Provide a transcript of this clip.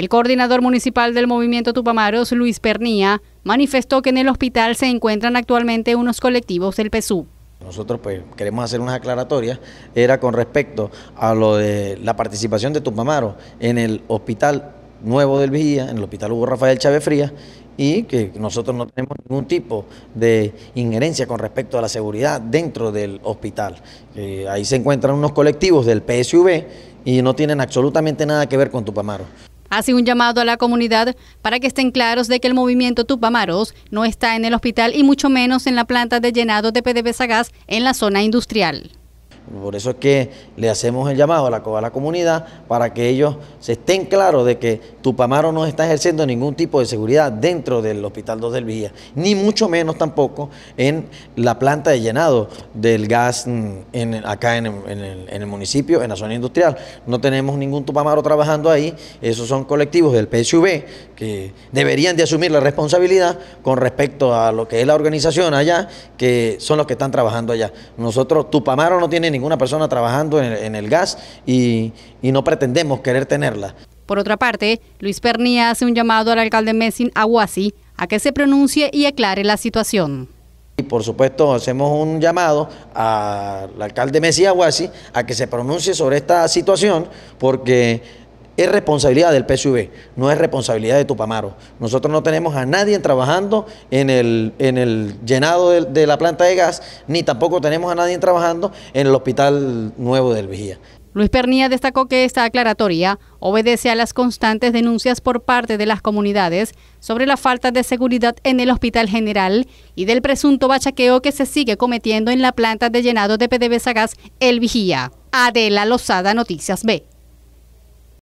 El coordinador municipal del movimiento Tupamaros, Luis Pernía, manifestó que en el hospital se encuentran actualmente unos colectivos del PSU. Nosotros pues queremos hacer unas aclaratorias, era con respecto a lo de la participación de Tupamaros en el hospital nuevo del Vigía, en el hospital Hugo Rafael Chávez Frías, y que nosotros no tenemos ningún tipo de injerencia con respecto a la seguridad dentro del hospital. Eh, ahí se encuentran unos colectivos del PSUV y no tienen absolutamente nada que ver con Tupamaros hace un llamado a la comunidad para que estén claros de que el movimiento Tupamaros no está en el hospital y mucho menos en la planta de llenado de PDVSA Gas en la zona industrial. Por eso es que le hacemos el llamado a la, comunidad para que ellos se estén claros de que Tupamaro no está ejerciendo ningún tipo de seguridad dentro del Hospital 2 del Villa, ni mucho menos tampoco en la planta de llenado del gas mm, acá en, el, municipio, en la zona industrial. No tenemos ningún Tupamaro trabajando ahí, esos son colectivos del PSV que deberían de asumir la responsabilidad con respecto a lo que es la organización allá, que son los que están trabajando allá. Nosotros, Tupamaro no tiene ninguna persona trabajando en el, gas y, no pretendemos querer tenerla. Por otra parte, Luis Pernía hace un llamado al alcalde messi Aguasi a que se pronuncie y aclare la situación. Y por supuesto hacemos un llamado al alcalde Messi Aguasi a que se pronuncie sobre esta situación porque es responsabilidad del PSV, no es responsabilidad de Tupamaro. Nosotros no tenemos a nadie trabajando en el, en el llenado de, la planta de gas, ni tampoco tenemos a nadie trabajando en el hospital nuevo del Vigía. Luis Pernía destacó que esta aclaratoria obedece a las constantes denuncias por parte de las comunidades sobre la falta de seguridad en el Hospital General y del presunto bachaqueo que se sigue cometiendo en la planta de llenado de PDVSA Gas El Vigía. Adela Lozada, Noticias B.